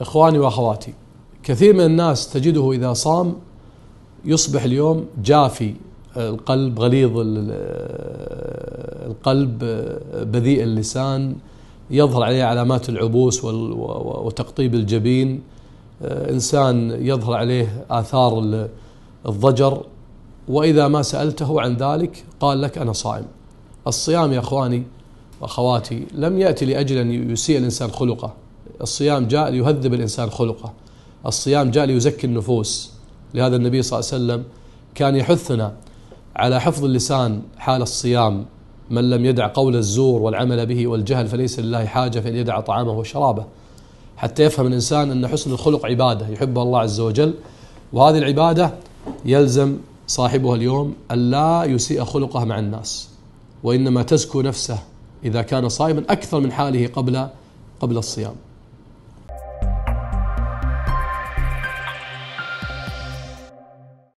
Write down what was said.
إخواني وأخواتي كثير من الناس تجده إذا صام يصبح اليوم جافي القلب غليظ القلب بذيء اللسان يظهر عليه علامات العبوس وتقطيب الجبين انسان يظهر عليه اثار الضجر واذا ما سالته عن ذلك قال لك انا صائم. الصيام يا اخواني واخواتي لم ياتي لاجل ان يسيء الانسان خلقه الصيام جاء ليهذب الإنسان خلقه الصيام جاء ليزكي النفوس لهذا النبي صلى الله عليه وسلم كان يحثنا على حفظ اللسان حال الصيام من لم يدع قول الزور والعمل به والجهل فليس لله حاجة في أن يدع طعامه وشرابه حتى يفهم الإنسان أن حسن الخلق عبادة يحبها الله عز وجل وهذه العبادة يلزم صاحبها اليوم ألا يسيء خلقه مع الناس وإنما تزكو نفسه إذا كان صائما أكثر من حاله قبل قبل الصيام